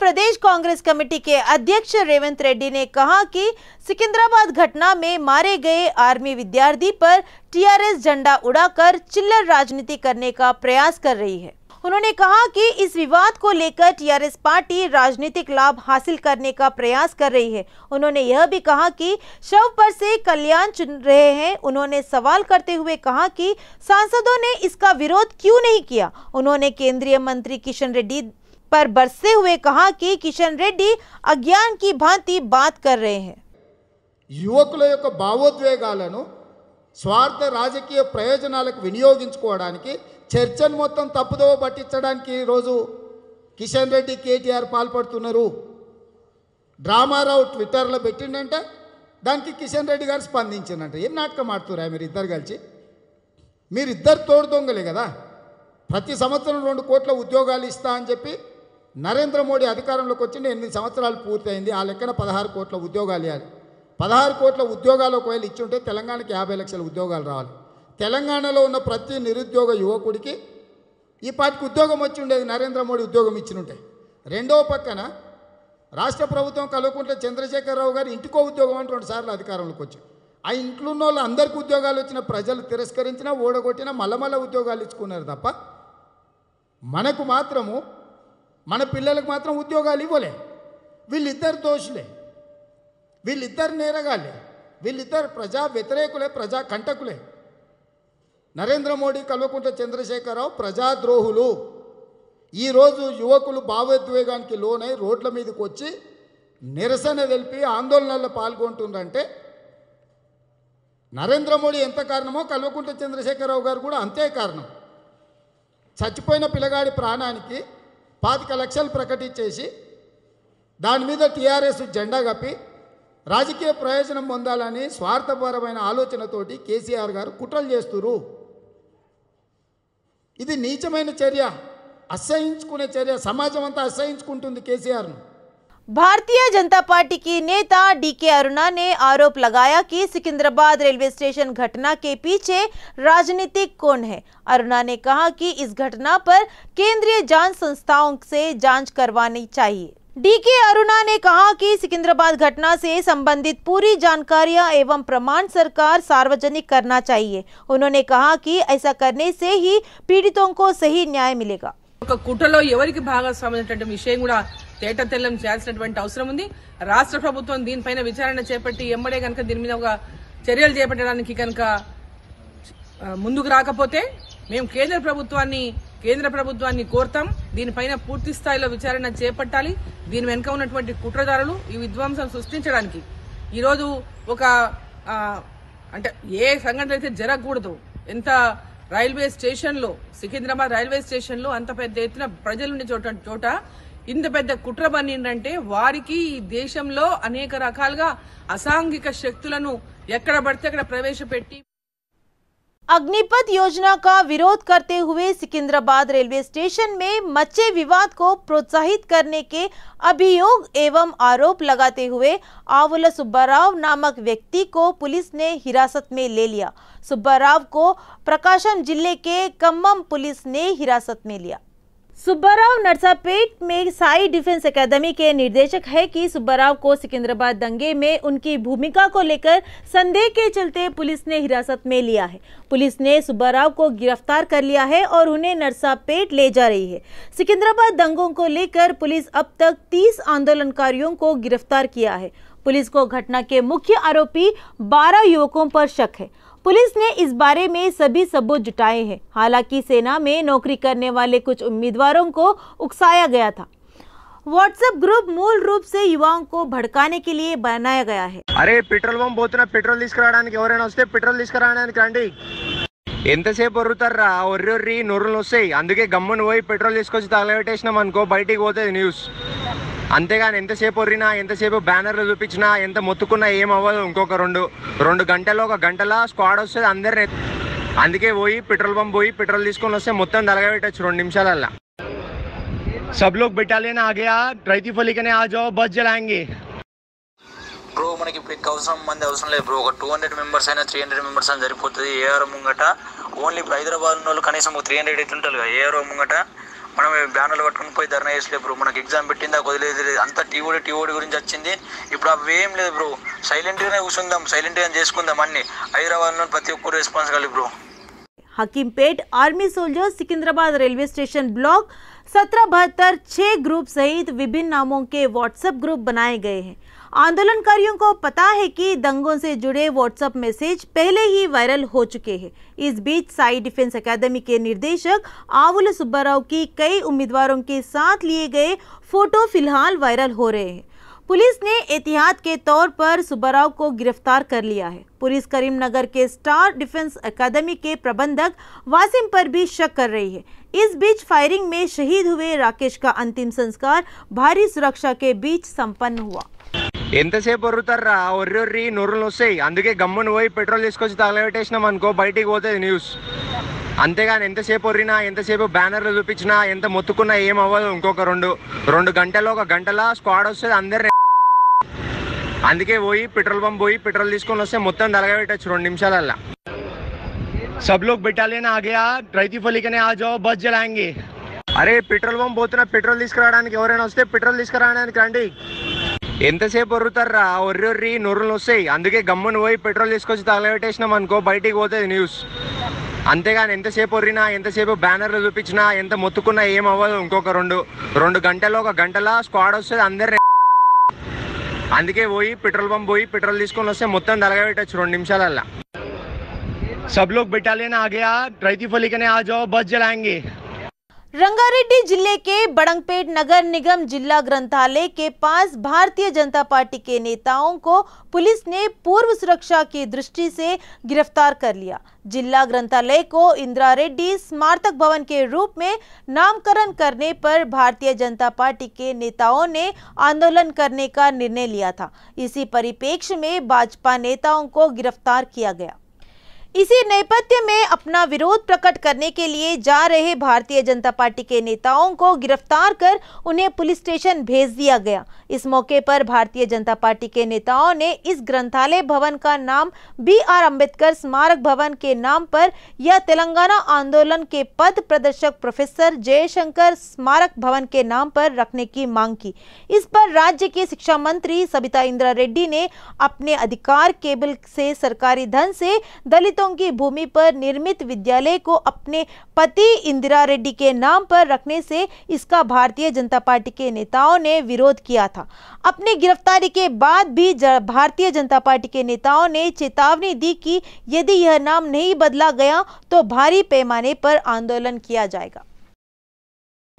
प्रदेश Congress committee के अध्यक्ष रेवंत रेड्डी ने कहा कि सिकंदराबाद घटना में मारे गए आर्मी विद्यार्थी पर टीआरएस झंडा उड़ाकर चिल्लर राजनीति करने का प्रयास कर रही है उन्होंने कहा कि इस विवाद को लेकर टीआरएस पार्टी राजनीतिक लाभ हासिल करने का प्रयास कर रही है उन्होंने यह भी कहा कि शव पर से कल्याण चुन रहे हैं उन्होंने सवाल करते हुए कहा कि सांसदों ने इसका विरोध क्यों नहीं किया उन्होंने केंद्रीय मंत्री किशन रेड्डी పర్ బర్సే హుయే కహా కి కిషన్ రెడ్డి అజ్ఞాన్ కి భంతి బాత్ కర్ rahe యువకుల యొక్క భావోద్వేగాలను స్వార్థ రాజకీయ ప్రయోజనాలకు వినియోగించుకోవడానికి చర్చను మొత్తం తప్పు దోబ పట్టించడానికి రోజు కిషన్ రెడ్డి కేటీఆర్ పాల్పడుతున్నారు డ్రామా రా ట్విట్టర్ లో పెట్టిందంట దానికి కిషన్ రెడ్డి గారి స్పందించినంట ఏ నాటకం ఆడుతురా మీరు ఇద్దర్ కలిసి మీరు ఇద్దర్ తోడు దంగలే కదా ప్రతి సమ ตน 2 కోట్లు ఉద్యోగాలు ఇస్తా అని చెప్పి నరేంద్ర మోడీ అధికారంలోకి వచ్చి ఎనిమిది సంవత్సరాలు పూర్తయింది ఆ లెక్కన పదహారు కోట్ల ఉద్యోగాలు ఇవ్వాలి పదహారు కోట్ల ఉద్యోగాలు ఒకవేళ ఉంటే తెలంగాణకి యాభై లక్షల ఉద్యోగాలు రావాలి తెలంగాణలో ఉన్న ప్రతి నిరుద్యోగ యువకుడికి ఈ పార్టీకి ఉద్యోగం వచ్చి ఉండేది నరేంద్ర మోడీ ఉద్యోగం ఉంటే రెండవ పక్కన రాష్ట్ర ప్రభుత్వం కలుగుకుంటే చంద్రశేఖరరావు గారు ఇంటికో ఉద్యోగం అంటే రెండు సార్లు అధికారంలోకి వచ్చారు ఆ ఇంట్లో ఉన్న వాళ్ళు అందరికీ ఉద్యోగాలు వచ్చిన ప్రజలు తిరస్కరించినా ఓడగొట్టినా మళ్ళమల్ల ఉద్యోగాలు ఇచ్చుకున్నారు తప్ప మనకు మాత్రము మన పిల్లలకు మాత్రం ఉద్యోగాలు ఇవ్వలే వీళ్ళిద్దరు దోషులే వీళ్ళిద్దరు నేరగాలే వీళ్ళిద్దరు ప్రజా వ్యతిరేకులే ప్రజా కంటకులే నరేంద్ర మోడీ కల్వకుంట చంద్రశేఖరరావు ప్రజాద్రోహులు ఈరోజు యువకులు భావోద్వేగానికి లోనై రోడ్ల మీదకి వచ్చి నిరసన తెలిపి ఆందోళనల్లో పాల్గొంటుందంటే నరేంద్ర మోడీ ఎంత కారణమో కల్వకుంట చంద్రశేఖరరావు గారు కూడా అంతే కారణం చచ్చిపోయిన పిల్లగాడి ప్రాణానికి పాతిక లక్షలు ప్రకటించేసి దాని మీద టీఆర్ఎస్ జెండా కప్పి రాజకీయ ప్రయోజనం పొందాలని స్వార్థపరమైన ఆలోచనతోటి కేసీఆర్ గారు కుట్రలు చేస్తురు ఇది నీచమైన చర్య అసహించుకునే చర్య సమాజం అంతా అసహించుకుంటుంది కేసీఆర్ను भारतीय जनता पार्टी की नेता डीके अरुणा ने आरोप लगाया कि सिकंदराबाद रेलवे स्टेशन घटना के पीछे राजनीतिक कौन है अरुणा ने कहा कि इस घटना पर केंद्रीय जांच संस्थाओं से जांच करवानी चाहिए डीके अरुणा ने कहा कि सिकंदराबाद घटना से संबंधित पूरी जानकारियां एवं प्रमाण सरकार सार्वजनिक करना चाहिए उन्होंने कहा कि ऐसा करने से ही पीड़ितों को सही न्याय मिलेगा ఒక కుట్రలో ఎవరికి భాగస్వామైనటువంటి విషయం కూడా తేట తెల్లం చేయాల్సినటువంటి అవసరం ఉంది రాష్ట్ర ప్రభుత్వం దీనిపైన విచారణ చేపట్టి ఎమ్మడే కనుక దీని మీద ఒక చర్యలు చేపట్టడానికి కనుక ముందుకు రాకపోతే మేము కేంద్ర ప్రభుత్వాన్ని కేంద్ర ప్రభుత్వాన్ని కోరుతాం దీనిపైన పూర్తి స్థాయిలో విచారణ చేపట్టాలి దీని వెనుక ఉన్నటువంటి కుట్రదారులు ఈ విధ్వంసం సృష్టించడానికి ఈరోజు ఒక అంటే ఏ సంఘటన అయితే జరగకూడదు ఎంత రైల్వే స్టేషన్లో సికింద్రాబాద్ రైల్వే స్టేషన్లో అంత పెద్ద ఎత్తున ప్రజలు చోట చోట ఇంత పెద్ద కుట్ర పన్నిండంటే వారికి ఈ దేశంలో అనేక రకాలుగా అసాంఘిక శక్తులను ఎక్కడ పడితే అక్కడ ప్రవేశపెట్టి अग्निपथ योजना का विरोध करते हुए सिकंदराबाद रेलवे स्टेशन में मच्छे विवाद को प्रोत्साहित करने के अभियोग एवं आरोप लगाते हुए आवला सुब्बाराव नामक व्यक्ति को पुलिस ने हिरासत में ले लिया सुब्बाराव को प्रकाशम जिले के कम्बम पुलिस ने हिरासत में लिया सुब्बाराव नरसापेट में साई डिफेंस एकेडमी के निर्देशक है कि सुब्बाराव को सिकंदराबाद दंगे में उनकी भूमिका को लेकर संदेह के चलते पुलिस ने हिरासत में लिया है पुलिस ने सुब्बाराव को गिरफ्तार कर लिया है और उन्हें नरसापेट ले जा रही है सिकंदराबाद दंगों को लेकर पुलिस अब तक तीस आंदोलनकारियों को गिरफ्तार किया है पुलिस को घटना के मुख्य आरोपी बारह युवकों पर शक है पुलिस ने इस बारे में सभी सबूत जुटाए हैं हालांकि सेना में नौकरी करने वाले कुछ उम्मीदवारों को उकसाया गया था व्हाट्सएप ग्रुप मूल रूप से युवाओं को भड़काने के लिए बनाया गया है अरे पेट्रोल पंप बोतना पेट्रोल लीज कराने पेट्रोल लीज कराने एंतरारा उ नूर अंदे गम्मन पोई पेट्रोल तेवटेसा बैठक होते न्यूज़ అంతేగాని ఎంతసేపు ఒర్రినా ఎంతసేపు బ్యానర్లు చూపించినా ఎంత మొత్తుకున్నా ఏం అవ్వదు ఇంకొక రెండు రెండు గంటలు ఒక గంటలా స్క్వాడ్ వస్తుంది అందరిని అందుకే పోయి పెట్రోల్ పంప్ పోయి పెట్రోల్ తీసుకొని వస్తే మొత్తం దలగబెట్టచ్చు రెండు నిమిషాలల్లా सब लोग बेटालियन రైతు ఫలికనే ఆ जाओ बस బ్రో మనకి ఇప్పుడు అవసరం మంది అవసరం లేదు బ్రో ఒక టూ హండ్రెడ్ మెంబర్స్ అయినా త్రీ హండ్రెడ్ మెంబర్స్ అయినా సరిపోతుంది ఏఆర్ ముంగట ఓన్లీ ఇప్పుడు హైదరాబాద్ వాళ్ళు కనీసం త్రీ హండ్రెడ్ ఎట్లుంటారు కదా ఏఆర్ ముంగట మనమే బ్యానర్లు కట్టుకొని పోయి ధర్నా చేస్తలే బ్రో మనకి ఎగ్జామ్ బిట్టిందా కొడిలేదేంటి అంత టీవోడి టీవోడి గురించి వచ్చింది ఇప్పుడు అవ్వేం లేదు బ్రో సైలెంట్ గానే ఉసుందాం సైలెంట్ గానే చేసుకుందాం అన్ని హైదరాబాద్ లో ప్రతి ఒక్కరి responsible bro Hakimpet army soldier Secunderabad railway station block 1772 6 group सहित विभिन्न नामों के व्हाट्सएप ग्रुप बनाए गए हैं आंदोलनकारियों को पता है कि दंगों से जुड़े व्हाट्सएप मैसेज पहले ही वायरल हो चुके हैं इस बीच साई डिफेंस अकादमी के निर्देशक आवुल सुब्बाराव की कई उम्मीदवारों के साथ लिए गए फोटो फिलहाल वायरल हो रहे हैं पुलिस ने एहतियात के तौर पर सुब्बाराव को गिरफ्तार कर लिया है पुलिस करीमनगर के स्टार डिफेंस अकादमी के प्रबंधक वासिम पर भी शक कर रही है इस बीच फायरिंग में शहीद हुए राकेश का अंतिम संस्कार भारी सुरक्षा के बीच संपन्न हुआ ఎంతసేపు ఒర్రుతారా ఒర్రి ఒర్రి నొర్రులు వస్తాయి అందుకే గమ్మును పోయి పెట్రోల్ తీసుకొచ్చి తగలబెట్టేసినాం అనుకో బయటికి పోతుంది న్యూస్ అంతేగాని ఎంతసేపు ఒర్రినా ఎంతసేపు బ్యానర్లు చూపించినా ఎంత మొత్తుకున్నా ఏం అవ్వదు ఇంకొక రెండు రెండు గంటలు ఒక గంటల స్క్వాడ్ వస్తుంది అందరి అందుకే పోయి పెట్రోల్ పంప్ పోయి పెట్రోల్ తీసుకొని వస్తే మొత్తం తగలబెట్టచ్చు రెండు నిమిషాలల్లా సబ్లో लोग बेटालियन आ రైతు ఫలికనే ఆ జావ్ బస్ జలాంగి అరే పెట్రోల్ పంప్ పోతున్నా పెట్రోల్ తీసుకురావడానికి ఎవరైనా వస్తే పెట్రోల్ తీసుకురావడానికి రండి ఎంతసేపు ఒర్రుతారా ఒర్రి ఒర్రి నూరులు వస్తాయి అందుకే గమ్మును పోయి పెట్రోల్ తీసుకొచ్చి తగలబెట్టేసినాం అనుకో బయటికి పోతుంది న్యూస్ అంతేగాని ఎంతసేపు ఒర్రినా ఎంతసేపు బ్యానర్లు చూపించినా ఎంత మొత్తుకున్నా ఏం అవ్వదు ఇంకొక రెండు రెండు గంటలు ఒక గంటలా స్క్వాడ్ వస్తుంది అందరి అందుకే పోయి పెట్రోల్ పంప్ పోయి పెట్రోల్ తీసుకొని వస్తే మొత్తం తలగబెట్టచ్చు రెండు నిమిషాలల్లా సబ్లోకి పెట్టాలి ఆగే రైతు ఫలికనే ఆ జాబ్ బస్ జలాంగి रंगारेड्डी जिले के बड़ंगपेट नगर निगम जिला ग्रंथालय के पास भारतीय जनता पार्टी के नेताओं को पुलिस ने पूर्व सुरक्षा की दृष्टि से गिरफ्तार कर लिया जिला ग्रंथालय को इंदिरा रेड्डी स्मारक भवन के रूप में नामकरण करने पर भारतीय जनता पार्टी के नेताओं ने आंदोलन करने का निर्णय लिया था इसी परिप्रेक्ष्य में भाजपा नेताओं को गिरफ्तार किया गया इसी नेपथ्य में अपना विरोध प्रकट करने के लिए जा रहे भारतीय जनता पार्टी के नेताओं को गिरफ्तार कर उन्हें पुलिस स्टेशन भेज दिया गया इस मौके पर भारतीय जनता पार्टी के नेताओं ने इस ग्रंथालय भवन का नाम बी आर अम्बेडकर स्मारक भवन के नाम पर यह तेलंगाना आंदोलन के पद प्रदर्शक प्रोफेसर जयशंकर स्मारक भवन के नाम पर रखने की मांग की इस पर राज्य के शिक्षा मंत्री सबिता इंदिरा रेड्डी ने अपने अधिकार केबल से सरकारी धन से दलित पीड़ितों की भूमि पर निर्मित विद्यालय को अपने पति इंदिरा रेड्डी के नाम पर रखने से इसका भारतीय जनता पार्टी के नेताओं ने विरोध किया था अपनी गिरफ्तारी के बाद भी भारतीय जनता पार्टी के नेताओं ने चेतावनी दी कि यदि यह नाम नहीं बदला गया तो भारी पैमाने पर आंदोलन किया जाएगा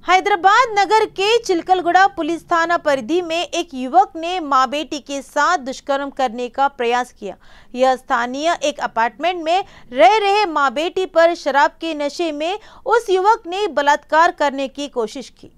हैदराबाद नगर के चिलकलगुड़ा पुलिस थाना परिधि में एक युवक ने मां बेटी के साथ दुष्कर्म करने का प्रयास किया यह स्थानीय एक अपार्टमेंट में रह रहे मां बेटी पर शराब के नशे में उस युवक ने बलात्कार करने की कोशिश की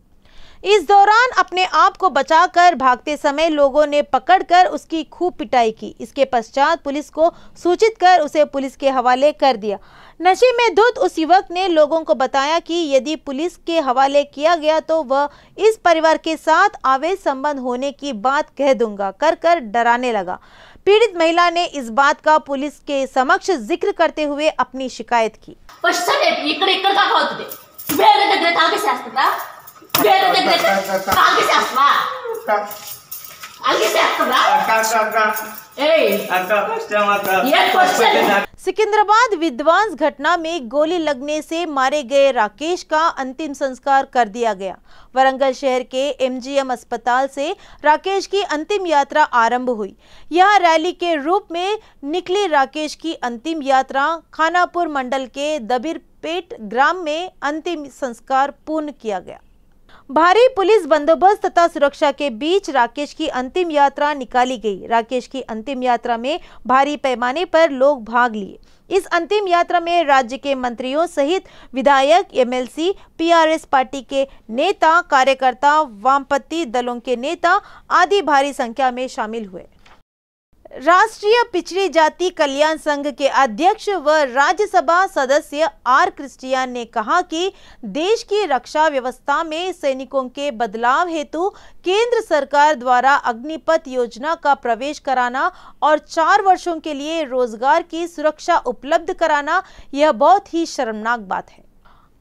इस दौरान अपने आप को बचाकर भागते समय लोगों ने पकड़कर उसकी खूब पिटाई की इसके पश्चात पुलिस को सूचित कर उसे पुलिस के हवाले कर दिया नशे में धुत उस युवक ने लोगों को बताया कि यदि पुलिस के हवाले किया गया तो वह इस परिवार के साथ आवेश संबंध होने की बात कह दूंगा कर कर डराने लगा पीड़ित महिला ने इस बात का पुलिस के समक्ष जिक्र करते हुए अपनी शिकायत की सिकंदराबाद विध्वंस घटना में गोली लगने से मारे गए राकेश का अंतिम संस्कार कर दिया गया वरंगल शहर के एमजीएम अस्पताल से राकेश की अंतिम यात्रा आरंभ हुई यह रैली के रूप में निकली राकेश की अंतिम यात्रा खानापुर मंडल के पेट ग्राम में अंतिम संस्कार पूर्ण किया गया भारी पुलिस बंदोबस्त तथा सुरक्षा के बीच राकेश की अंतिम यात्रा निकाली गई राकेश की अंतिम यात्रा में भारी पैमाने पर लोग भाग लिए इस अंतिम यात्रा में राज्य के मंत्रियों सहित विधायक एमएलसी पीआरएस पार्टी के नेता कार्यकर्ता वामपंथी दलों के नेता आदि भारी संख्या में शामिल हुए राष्ट्रीय पिछड़ी जाति कल्याण संघ के अध्यक्ष व राज्यसभा सदस्य आर क्रिस्टियन ने कहा कि देश की रक्षा व्यवस्था में सैनिकों के बदलाव हेतु केंद्र सरकार द्वारा अग्निपथ योजना का प्रवेश कराना और चार वर्षों के लिए रोजगार की सुरक्षा उपलब्ध कराना यह बहुत ही शर्मनाक बात है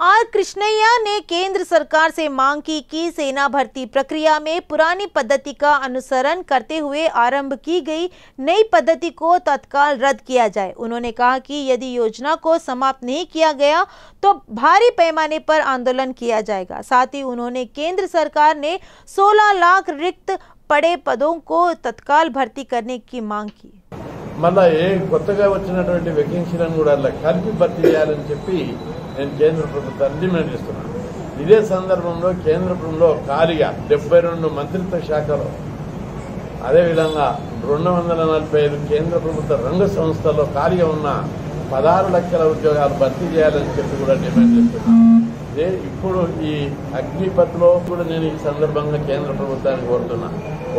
आर कृष्णैया ने केंद्र सरकार से मांग की कि सेना भर्ती प्रक्रिया में पुरानी पद्धति का अनुसरण करते हुए आरंभ की गई नई पद्धति को तत्काल रद्द किया जाए उन्होंने कहा कि यदि योजना को समाप्त नहीं किया गया तो भारी पैमाने पर आंदोलन किया जाएगा साथ ही उन्होंने केंद्र सरकार ने 16 लाख रिक्त पड़े पदों को तत्काल भर्ती करने की मांग की माला ఏ भर्ती నేను కేంద్ర ప్రభుత్వాన్ని డిమాండ్ చేస్తున్నాను ఇదే సందర్భంలో కేంద్రంలో ఖాళీగా డెబ్బై రెండు మంత్రిత్వ శాఖలో అదేవిధంగా రెండు వందల నలభై ఐదు కేంద్ర ప్రభుత్వ రంగ సంస్థల్లో ఖాళీగా ఉన్న పదహారు లక్షల ఉద్యోగాలు భర్తీ చేయాలని చెప్పి కూడా డిమాండ్ చేస్తున్నాను ఇప్పుడు ఈ అగ్నిపత్లో కూడా నేను ఈ సందర్భంగా కేంద్ర ప్రభుత్వాన్ని కోరుతున్నా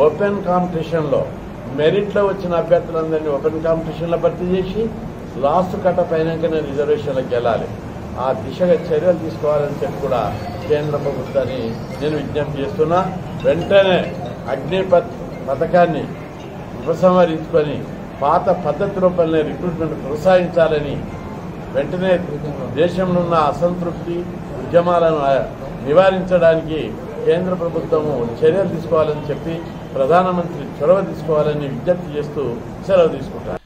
ఓపెన్ కాంపిటీషన్లో మెరిట్లో వచ్చిన అభ్యర్థులందరినీ ఓపెన్ కాంపిటీషన్లో భర్తీ చేసి లాస్ట్ కట్ట నేను రిజర్వేషన్లకు వెళ్ళాలి ఆ దిశగా చర్యలు తీసుకోవాలని చెప్పి కూడా కేంద్ర ప్రభుత్వాన్ని నేను విజ్ఞప్తి చేస్తున్నా వెంటనే అగ్ని పథకాన్ని ఉపసంహరించుకొని పాత పద్ధతి రూపంలో రిక్రూట్మెంట్ ప్రోత్సహించాలని వెంటనే దేశంలో ఉన్న అసంతృప్తి ఉద్యమాలను నివారించడానికి కేంద్ర ప్రభుత్వము చర్యలు తీసుకోవాలని చెప్పి ప్రధానమంత్రి చొరవ తీసుకోవాలని విజ్ఞప్తి చేస్తూ సెలవు తీసుకుంటారు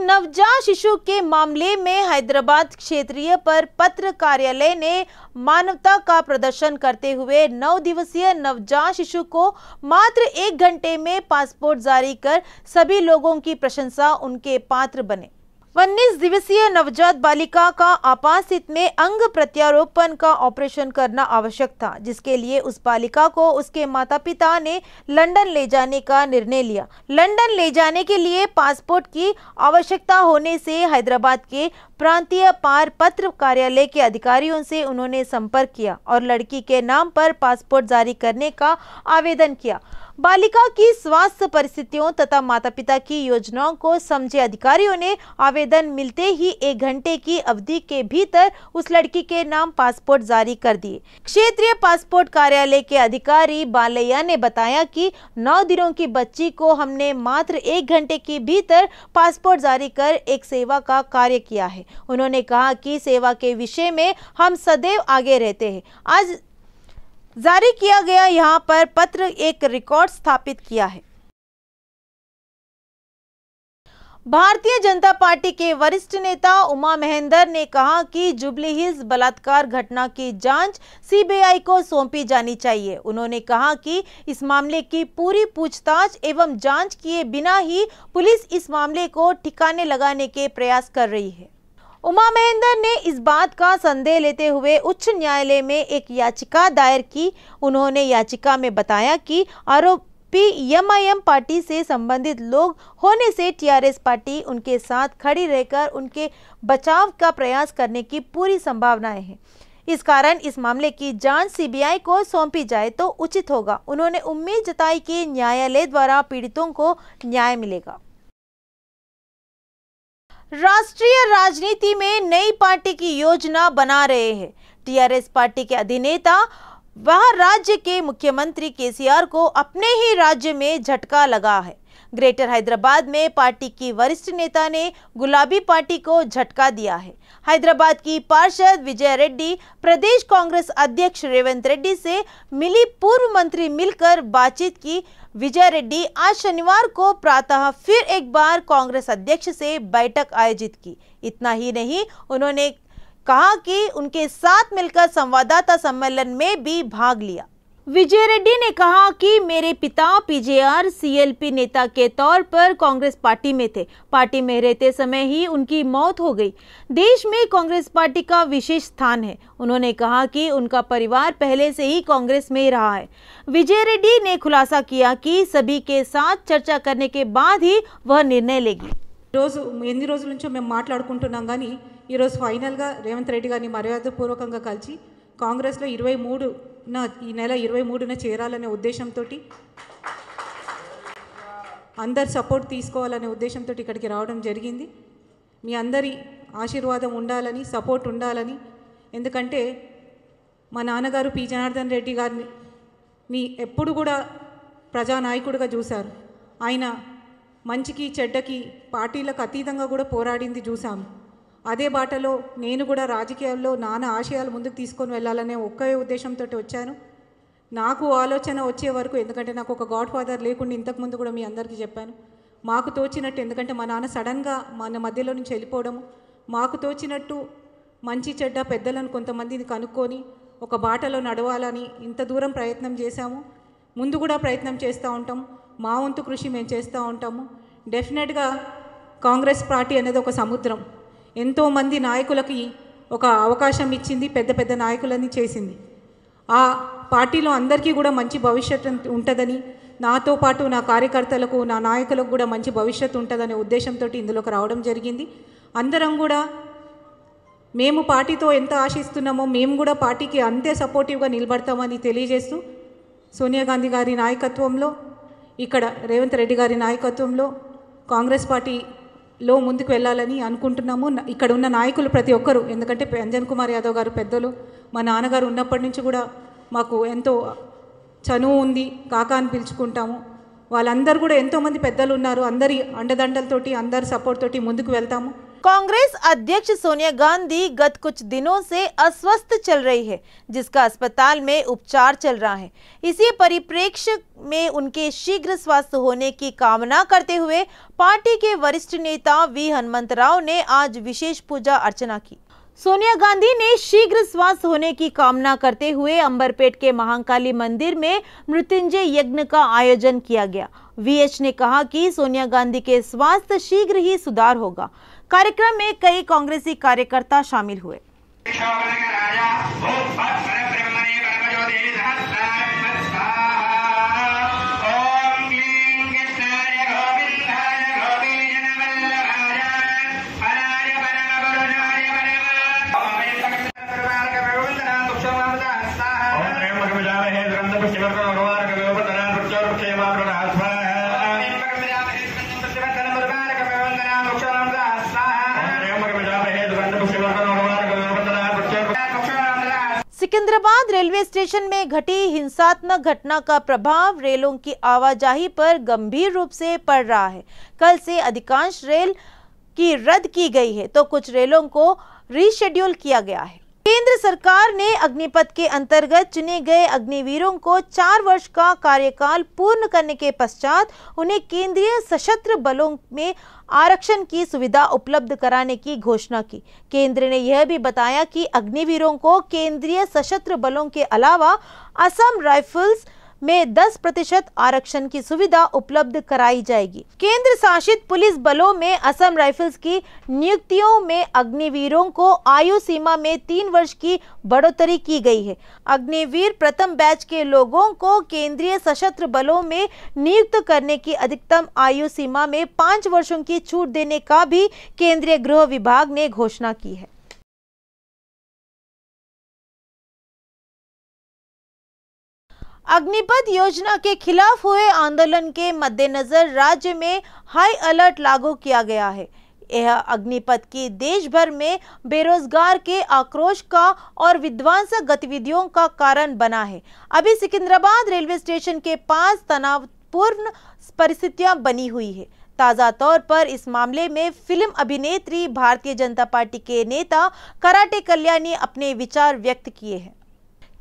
नवजात शिशु के मामले में हैदराबाद क्षेत्रीय पर पत्र कार्यालय ने मानवता का प्रदर्शन करते हुए नौ दिवसीय नवजात शिशु को मात्र एक घंटे में पासपोर्ट जारी कर सभी लोगों की प्रशंसा उनके पात्र बने उन्नीस दिवसीय नवजात बालिका का आपासित में अंग प्रत्यारोपण का ऑपरेशन करना आवश्यक था जिसके लिए उस बालिका को उसके माता पिता ने लंदन ले जाने का निर्णय लिया लंदन ले जाने के लिए पासपोर्ट की आवश्यकता होने से हैदराबाद के प्रांतीय पार पत्र कार्यालय के अधिकारियों से उन्होंने संपर्क किया और लड़की के नाम पर पासपोर्ट जारी करने का आवेदन किया बालिका की स्वास्थ्य परिस्थितियों तथा माता पिता की योजनाओं को समझे अधिकारियों ने आवेदन मिलते ही एक घंटे की अवधि के भीतर उस लड़की के नाम पासपोर्ट जारी कर दिए क्षेत्रीय पासपोर्ट कार्यालय के अधिकारी बालैया ने बताया कि नौ दिनों की बच्ची को हमने मात्र एक घंटे के भीतर पासपोर्ट जारी कर एक सेवा का कार्य किया है उन्होंने कहा कि सेवा के विषय में हम सदैव आगे रहते हैं आज जारी किया गया यहाँ पर पत्र एक रिकॉर्ड स्थापित किया है भारतीय जनता पार्टी के वरिष्ठ नेता उमा महेंद्र ने कहा कि जुबली हिल्स बलात्कार घटना की जांच सीबीआई को सौंपी जानी चाहिए उन्होंने कहा कि इस मामले की पूरी पूछताछ एवं जांच किए बिना ही पुलिस इस मामले को ठिकाने लगाने के प्रयास कर रही है उमा महेंद्र ने इस बात का संदेह लेते हुए उच्च न्यायालय में एक याचिका दायर की उन्होंने याचिका में बताया कि आरोप पीएमआईएम पार्टी से संबंधित लोग होने से टीआरएस पार्टी उनके साथ खड़ी रहकर उनके बचाव का प्रयास करने की पूरी संभावनाएं हैं इस कारण इस मामले की जांच सीबीआई को सौंपी जाए तो उचित होगा उन्होंने उम्मीद जताई कि न्यायालय द्वारा पीड़ितों को न्याय मिलेगा राष्ट्रीय राजनीति में नई पार्टी की योजना बना रहे हैं टीआरएस पार्टी के अधिनेता वह राज्य के मुख्यमंत्री केसीआर को अपने ही राज्य में झटका लगा है ग्रेटर हैदराबाद में पार्टी की वरिष्ठ नेता ने गुलाबी पार्टी को झटका दिया है हैदराबाद की पार्षद विजय रेड्डी प्रदेश कांग्रेस अध्यक्ष रेवंत रेड्डी से मिली पूर्व मंत्री मिलकर बातचीत की विजय रेड्डी आज शनिवार को प्रातः फिर एक बार कांग्रेस अध्यक्ष से बैठक आयोजित की इतना ही नहीं उन्होंने कहा कि उनके साथ मिलकर संवाददाता सम्मेलन में भी भाग लिया विजय रेड्डी ने कहा कि मेरे पिता पीजेआर सीएलपी नेता के तौर पर कांग्रेस पार्टी में थे पार्टी में रहते समय ही उनकी मौत हो गई देश में कांग्रेस पार्टी का विशेष स्थान है उन्होंने कहा कि उनका परिवार पहले से ही कांग्रेस में रहा है विजय रेड्डी ने खुलासा किया कि सभी के साथ चर्चा करने के बाद ही वह निर्णय लेगी रोज ఎన్ని రోజుల నుంచో మేము మాట్లాడుకుంటున్నాం కానీ నా ఈ నెల ఇరవై మూడున చేరాలనే ఉద్దేశంతో అందరు సపోర్ట్ తీసుకోవాలనే ఉద్దేశంతో ఇక్కడికి రావడం జరిగింది మీ అందరి ఆశీర్వాదం ఉండాలని సపోర్ట్ ఉండాలని ఎందుకంటే మా నాన్నగారు పి జనార్దన్ రెడ్డి గారిని నీ ఎప్పుడు కూడా ప్రజానాయకుడిగా చూశారు ఆయన మంచికి చెడ్డకి పార్టీలకు అతీతంగా కూడా పోరాడింది చూసాము అదే బాటలో నేను కూడా రాజకీయాల్లో నానా ఆశయాలు ముందుకు తీసుకొని వెళ్ళాలనే ఒక్కే ఉద్దేశంతో వచ్చాను నాకు ఆలోచన వచ్చే వరకు ఎందుకంటే నాకు ఒక గాడ్ ఫాదర్ లేకుండా ఇంతకుముందు కూడా మీ అందరికీ చెప్పాను మాకు తోచినట్టు ఎందుకంటే మా నాన్న సడన్గా మన మధ్యలో నుంచి వెళ్ళిపోవడము మాకు తోచినట్టు మంచి చెడ్డ పెద్దలను కొంతమందిని కనుక్కొని ఒక బాటలో నడవాలని ఇంత దూరం ప్రయత్నం చేశాము ముందు కూడా ప్రయత్నం చేస్తూ ఉంటాం మా వంతు కృషి మేము చేస్తూ ఉంటాము డెఫినెట్గా కాంగ్రెస్ పార్టీ అనేది ఒక సముద్రం ఎంతోమంది నాయకులకి ఒక అవకాశం ఇచ్చింది పెద్ద పెద్ద నాయకులని చేసింది ఆ పార్టీలో అందరికీ కూడా మంచి భవిష్యత్తు ఉంటుందని నాతో పాటు నా కార్యకర్తలకు నా నాయకులకు కూడా మంచి భవిష్యత్తు ఉంటుందనే ఉద్దేశంతో ఇందులోకి రావడం జరిగింది అందరం కూడా మేము పార్టీతో ఎంత ఆశిస్తున్నామో మేము కూడా పార్టీకి అంతే సపోర్టివ్గా నిలబడతామని తెలియజేస్తూ సోనియా గాంధీ గారి నాయకత్వంలో ఇక్కడ రేవంత్ రెడ్డి గారి నాయకత్వంలో కాంగ్రెస్ పార్టీ లో ముందుకు వెళ్ళాలని అనుకుంటున్నాము ఇక్కడ ఉన్న నాయకులు ప్రతి ఒక్కరు ఎందుకంటే అంజన్ కుమార్ యాదవ్ గారు పెద్దలు మా నాన్నగారు ఉన్నప్పటి నుంచి కూడా మాకు ఎంతో చనువు ఉంది కాకా అని పిలుచుకుంటాము వాళ్ళందరూ కూడా ఎంతోమంది పెద్దలు ఉన్నారు అందరి అండదండలతోటి అందరి సపోర్ట్ తోటి ముందుకు వెళ్తాము कांग्रेस अध्यक्ष सोनिया गांधी गत कुछ दिनों से अस्वस्थ चल रही है जिसका अस्पताल में उपचार चल रहा है इसी परिप्रेक्ष्य में उनके शीघ्र स्वास्थ्य होने की कामना करते हुए पार्टी के वरिष्ठ नेता वी राव ने आज विशेष पूजा अर्चना की सोनिया गांधी ने शीघ्र स्वास्थ्य होने की कामना करते हुए अंबरपेट के महाकाली मंदिर में मृत्युंजय यज्ञ का आयोजन किया गया वीएच ने कहा कि सोनिया गांधी के स्वास्थ्य शीघ्र ही सुधार होगा कार्यक्रम में कई कांग्रेसी कार्यकर्ता शामिल हुए सिकंदराबाद रेलवे स्टेशन में घटी हिंसात्मक घटना का प्रभाव रेलों की आवाजाही पर गंभीर रूप से पड़ रहा है कल से अधिकांश रेल की रद्द की गई है तो कुछ रेलों को रीशेड्यूल किया गया है केंद्र सरकार ने अग्निपथ के अंतर्गत चुने गए अग्निवीरों को चार वर्ष का कार्यकाल पूर्ण करने के पश्चात उन्हें केंद्रीय सशस्त्र बलों में आरक्षण की सुविधा उपलब्ध कराने की घोषणा की केंद्र ने यह भी बताया कि अग्निवीरों को केंद्रीय सशस्त्र बलों के अलावा असम राइफल्स में 10 प्रतिशत आरक्षण की सुविधा उपलब्ध कराई जाएगी केंद्र शासित पुलिस बलों में असम राइफल्स की नियुक्तियों में अग्निवीरों को आयु सीमा में तीन वर्ष की बढ़ोतरी की गई है अग्निवीर प्रथम बैच के लोगों को केंद्रीय सशस्त्र बलों में नियुक्त करने की अधिकतम आयु सीमा में पाँच वर्षों की छूट देने का भी केंद्रीय गृह विभाग ने घोषणा की है अग्निपथ योजना के खिलाफ हुए आंदोलन के मद्देनजर राज्य में हाई अलर्ट लागू किया गया है यह अग्निपथ की देश भर में बेरोजगार के आक्रोश का और विध्वंसक गतिविधियों का कारण बना है अभी सिकंदराबाद रेलवे स्टेशन के पास तनावपूर्ण परिस्थितियां बनी हुई है ताज़ा तौर पर इस मामले में फिल्म अभिनेत्री भारतीय जनता पार्टी के नेता कराटे कल्याणी अपने विचार व्यक्त किए हैं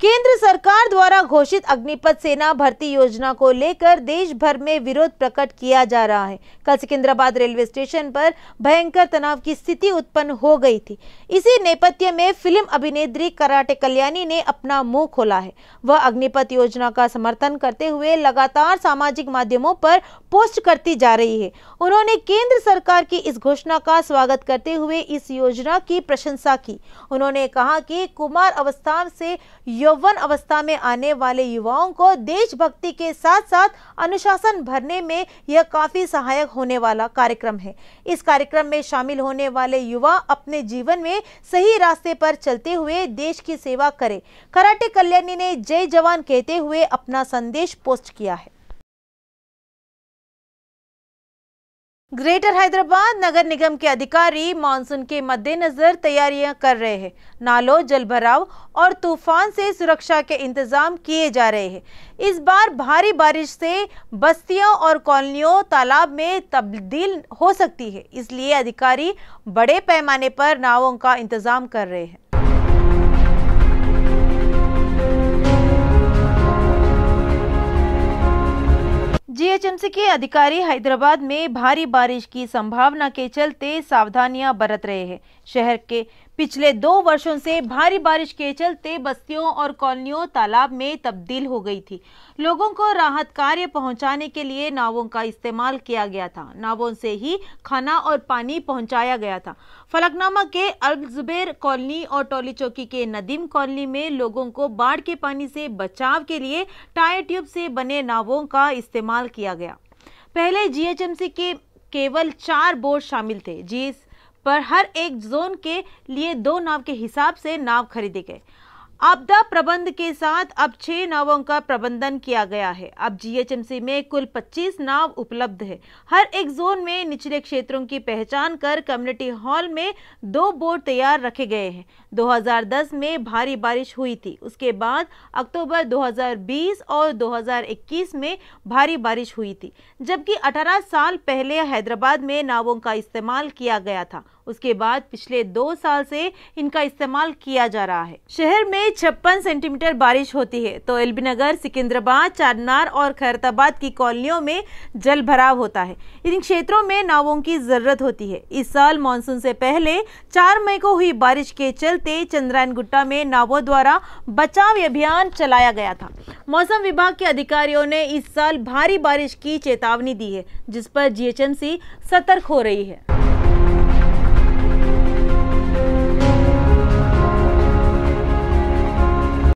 केंद्र सरकार द्वारा घोषित अग्निपथ सेना भर्ती योजना को लेकर देश भर में विरोध प्रकट किया जा रहा है कल सिकंदराबाद रेलवे स्टेशन पर भयंकर तनाव की स्थिति उत्पन्न हो गई थी इसी नेपथ्य में फिल्म अभिनेत्री कराटे कल्याणी ने अपना मुंह खोला है वह अग्निपथ योजना का समर्थन करते हुए लगातार सामाजिक माध्यमों पर पोस्ट करती जा रही है उन्होंने केंद्र सरकार की इस घोषणा का स्वागत करते हुए इस योजना की प्रशंसा की उन्होंने कहा कि कुमार अवस्था से यौवन अवस्था में आने वाले युवाओं को देशभक्ति के साथ साथ अनुशासन भरने में यह काफ़ी सहायक होने वाला कार्यक्रम है इस कार्यक्रम में शामिल होने वाले युवा अपने जीवन में सही रास्ते पर चलते हुए देश की सेवा करें कराटे कल्याणी ने जय जवान कहते हुए अपना संदेश पोस्ट किया है ग्रेटर हैदराबाद नगर निगम के अधिकारी मानसून के मद्देनजर तैयारियां कर रहे हैं नालों जलभराव और तूफान से सुरक्षा के इंतजाम किए जा रहे हैं इस बार भारी बारिश से बस्तियों और कॉलोनियों तालाब में तब्दील हो सकती है इसलिए अधिकारी बड़े पैमाने पर नावों का इंतजाम कर रहे हैं जीएचएमसी के अधिकारी हैदराबाद में भारी बारिश की संभावना के चलते सावधानियां बरत रहे हैं शहर के पिछले दो वर्षों से भारी बारिश के चलते बस्तियों और कॉलोनियों तालाब में तब्दील हो गई थी लोगों को राहत कार्य पहुंचाने के लिए नावों का इस्तेमाल किया गया था नावों से ही खाना और पानी पहुंचाया गया था फलकनामा के अलजुबेर कॉलोनी और टोली चौकी के नदीम कॉलोनी में लोगों को बाढ़ के पानी से बचाव के लिए टायर ट्यूब से बने नावों का इस्तेमाल किया गया पहले जीएचएमसी के केवल चार बोर्ड शामिल थे जिस पर हर एक जोन के लिए दो नाव के हिसाब से नाव खरीदे गए आपदा प्रबंध के साथ अब छह नावों का प्रबंधन किया गया है अब जीएचएमसी में कुल 25 नाव उपलब्ध है हर एक जोन में निचले क्षेत्रों की पहचान कर कम्युनिटी हॉल में दो बोर्ड तैयार रखे गए हैं 2010 में भारी बारिश हुई थी उसके बाद अक्टूबर 2020 और 2021 में भारी बारिश हुई थी जबकि 18 साल पहले हैदराबाद में नावों का इस्तेमाल किया गया था उसके बाद पिछले दो साल से इनका इस्तेमाल किया जा रहा है शहर में छप्पन सेंटीमीटर बारिश होती है तो एलबीनगर सिकंदराबाद चारनार और खैरताबाद की कॉलोनियों में जल भराव होता है इन क्षेत्रों में नावों की जरूरत होती है इस साल मानसून से पहले चार मई को हुई बारिश के चलते चंद्रायन गुट्टा में नावों द्वारा बचाव अभियान चलाया गया था मौसम विभाग के अधिकारियों ने इस साल भारी बारिश की चेतावनी दी है जिस पर जीएचएमसी सतर्क हो रही है